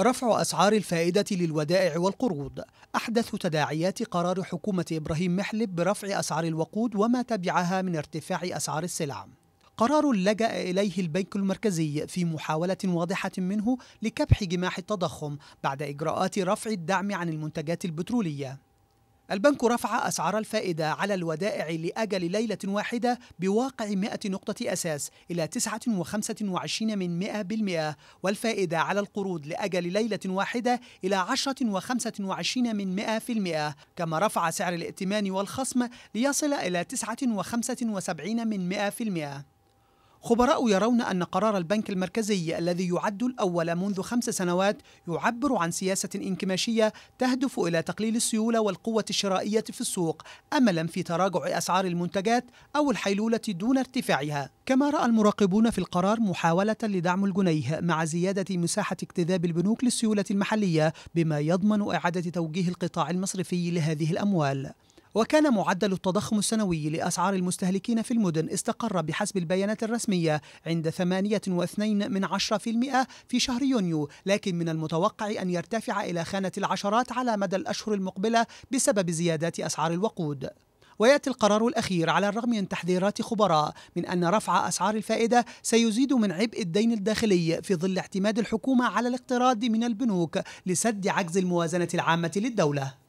رفع أسعار الفائدة للودائع والقروض أحدث تداعيات قرار حكومة إبراهيم محلب برفع أسعار الوقود وما تبعها من ارتفاع أسعار السلع قرار لجأ إليه البنك المركزي في محاولة واضحة منه لكبح جماح التضخم بعد إجراءات رفع الدعم عن المنتجات البترولية البنك رفع أسعار الفائدة على الودائع لأجل ليلة واحدة بواقع 100 نقطة أساس إلى 9.25 من 100% والفائدة على القروض لأجل ليلة واحدة إلى 10.25 من 100% كما رفع سعر الائتمان والخصم ليصل إلى 9.75 من 100% خبراء يرون أن قرار البنك المركزي الذي يعد الأول منذ خمس سنوات يعبر عن سياسة انكماشية تهدف إلى تقليل السيولة والقوة الشرائية في السوق أملا في تراجع أسعار المنتجات أو الحيلولة دون ارتفاعها كما رأى المراقبون في القرار محاولة لدعم الجنيه مع زيادة مساحة اكتذاب البنوك للسيولة المحلية بما يضمن إعادة توجيه القطاع المصرفي لهذه الأموال وكان معدل التضخم السنوي لأسعار المستهلكين في المدن استقر بحسب البيانات الرسمية عند 8.2 من 10% في شهر يونيو لكن من المتوقع أن يرتفع إلى خانة العشرات على مدى الأشهر المقبلة بسبب زيادات أسعار الوقود وياتي القرار الاخير على الرغم من تحذيرات خبراء من ان رفع اسعار الفائده سيزيد من عبء الدين الداخلي في ظل اعتماد الحكومه على الاقتراض من البنوك لسد عجز الموازنه العامه للدوله